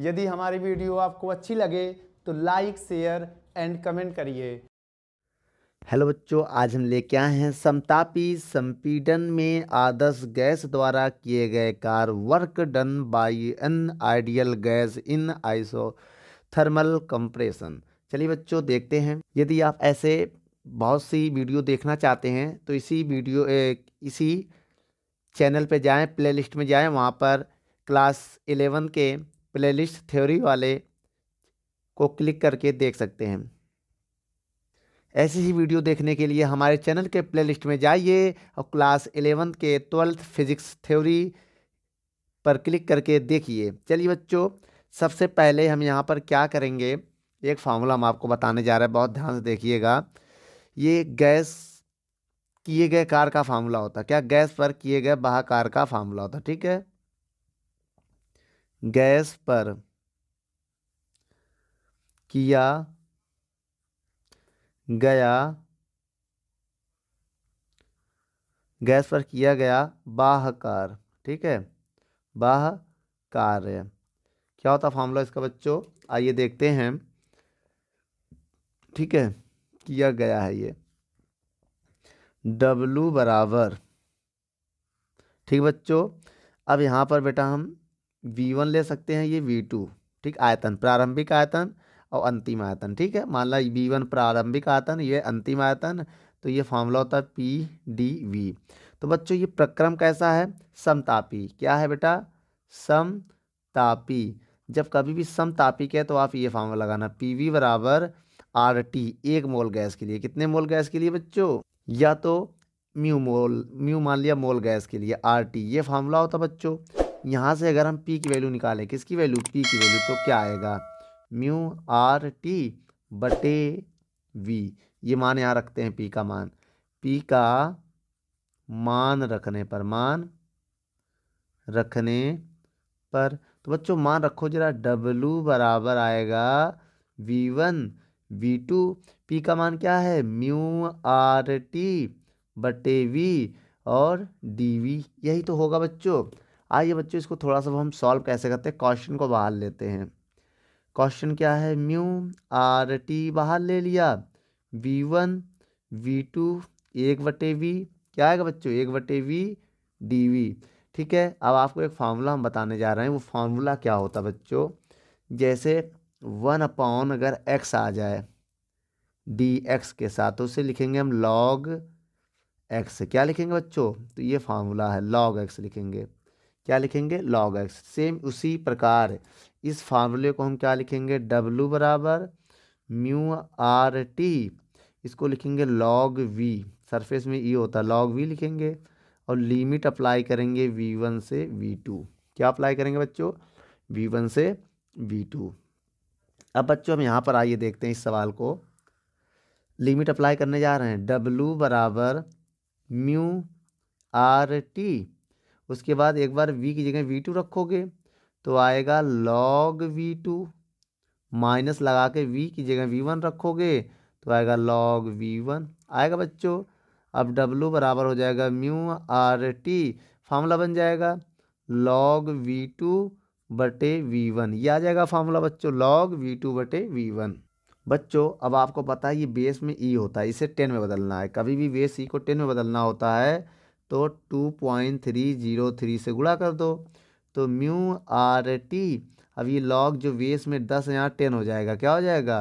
यदि हमारी वीडियो आपको अच्छी लगे तो लाइक शेयर एंड कमेंट करिए हेलो बच्चों आज हम लेके आए हैं समतापी संपीडन में आदर्श गैस द्वारा किए गए कार work done by an ideal gas in isothermal compression चलिए बच्चों देखते हैं यदि आप ऐसे बहुत सी वीडियो देखना चाहते हैं तो इसी वीडियो इसी चैनल पे जाएं प्लेलिस्ट में जाएं वहाँ पर क्लास एलेवन के प्लेलिस्ट थ्योरी वाले को क्लिक करके देख सकते हैं ऐसी ही वीडियो देखने के लिए हमारे चैनल के प्लेलिस्ट में जाइए और क्लास एलेवंथ के ट्वेल्थ फिजिक्स थ्योरी पर क्लिक करके देखिए चलिए बच्चों सबसे पहले हम यहाँ पर क्या करेंगे एक फार्मूला हम आपको बताने जा रहे हैं बहुत ध्यान से देखिएगा ये गैस किए गए कार का फार्मूला होता है क्या गैस पर किए गए बहाकार का फार्मूला होता है ठीक है गैस पर किया गया गैस पर किया गया बाहकार ठीक है बाह कार्य क्या होता फॉर्मूला इसका बच्चों आइए देखते हैं ठीक है किया गया है ये डब्लू बराबर ठीक बच्चों अब यहाँ पर बेटा हम वी वन ले सकते हैं ये वी टू ठीक आयतन प्रारंभिक आयतन और अंतिम आयतन ठीक है मान ला वी वन प्रारंभिक आयतन ये अंतिम आयतन तो ये फॉर्मूला होता है पी डी वी तो बच्चों ये प्रक्रम कैसा है समतापी क्या है बेटा समतापी जब कभी भी समतापी के तो आप ये फार्मूला लगाना पी वी बराबर आर टी एक मोल गैस के लिए कितने मोल गैस के लिए बच्चों या तो म्यू मोल म्यू मान लिया मोल गैस के लिए आर टी ये फार्मूला होता बच्चों यहाँ से अगर हम पी की वैल्यू निकालें किसकी वैल्यू पी की वैल्यू तो क्या आएगा म्यू आर टी बटे वी ये मान यहाँ रखते हैं पी का मान पी का मान रखने पर मान रखने पर तो बच्चों मान रखो जरा डब्लू बराबर आएगा V one V two P का मान क्या है म्यू आर टी बटे वी और डी वी यही तो होगा बच्चों आइए बच्चों इसको थोड़ा सा हम सॉल्व कैसे करते हैं क्वेश्चन को बाहर लेते हैं क्वेश्चन क्या है म्यू आर टी बाहर ले लिया वी वन वी टू एक बटे वी क्या आएगा बच्चों एक बटे वी डी वी ठीक है अब आपको एक फार्मूला हम बताने जा रहे हैं वो फार्मूला क्या होता है बच्चों जैसे वन अपॉन अगर एक्स आ जाए डी एक्स के साथ तो उसे लिखेंगे हम लॉग एक्स क्या लिखेंगे बच्चों तो ये फार्मूला है लॉग एक्स लिखेंगे क्या लिखेंगे लॉग एक्स सेम उसी प्रकार इस फार्मूले को हम क्या लिखेंगे डब्लू बराबर म्यू आर टी इसको लिखेंगे लॉग वी सरफेस में ई e होता है लॉग वी लिखेंगे और लिमिट अप्लाई करेंगे वी वन से वी टू क्या अप्लाई करेंगे बच्चों वी वन से वी टू अब बच्चों हम यहाँ पर आइए देखते हैं इस सवाल को लिमिट अप्लाई करने जा रहे हैं डब्लू बराबर म्यू आर टी उसके बाद एक बार v की जगह v2 रखोगे तो आएगा log v2 माइनस लगा के v की जगह v1 रखोगे तो आएगा log v1 आएगा बच्चों अब w बराबर हो जाएगा म्यू आर टी फार्मूला बन जाएगा log v2 बटे v1 ये आ जाएगा फार्मूला बच्चों log v2 बटे v1 बच्चों अब आपको पता है ये बेस में ई e होता है इसे टेन में बदलना है कभी भी बेस ई e को टेन में बदलना होता है तो two point three zero three से गुणा कर दो तो म्यू आर टी अब ये लॉग जो वेस में दस यहाँ टेन हो जाएगा क्या हो जाएगा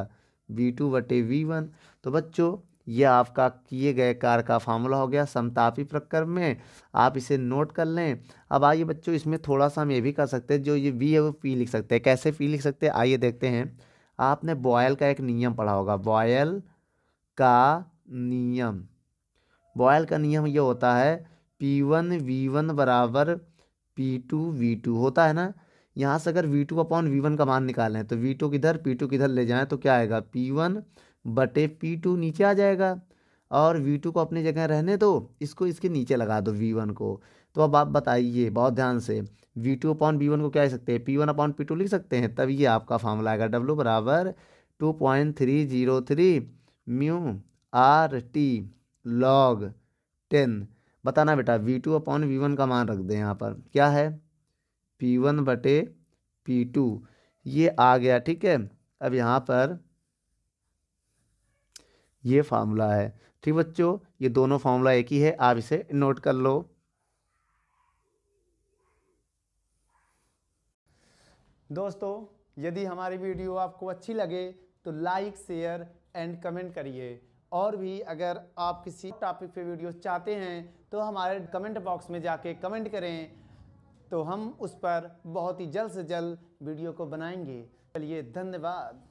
वी टू बटे वी वन तो बच्चों ये आपका किए गए कार का फार्मूला हो गया समतापी प्रक्रम में आप इसे नोट कर लें अब आइए बच्चों इसमें थोड़ा सा हम ये भी कर सकते हैं जो ये वी है वो पी लिख सकते हैं कैसे पी लिख सकते हैं आइए देखते हैं आपने बॉयल का एक नियम पढ़ा होगा बॉयल का नियम बॉयल का नियम ये होता है पी वन वी वन बराबर पी टू वी टू होता है ना यहाँ से अगर V two upon V one का मान निकालें तो वी टू किधर पी टू किधर ले जाएं तो क्या आएगा पी वन बटे पी टू नीचे आ जाएगा और वी टू को अपनी जगह रहने दो इसको इसके नीचे लगा दो वी वन को तो अब आप बताइए बहुत ध्यान से V two upon V one को क्या लिख सकते हैं P one upon P two लिख सकते हैं तब ये आपका फार्मूला आएगा डब्लू बराबर two point three zero three mu R T log ten बताना बेटा V two upon V one का मान रख दें यहाँ पर क्या है पी वन बटे पी टू ये आ गया ठीक है अब यहाँ पर ये फार्मूला है ठीक बच्चों ये दोनों फार्मूला एक ही है आप इसे नोट कर लो दोस्तों यदि हमारी वीडियो आपको अच्छी लगे तो लाइक शेयर एंड कमेंट करिए और भी अगर आप किसी टॉपिक पे वीडियो चाहते हैं तो हमारे कमेंट बॉक्स में जाके कमेंट करें तो हम उस पर बहुत ही जल्द से जल्द वीडियो को बनाएंगे चलिए धन्यवाद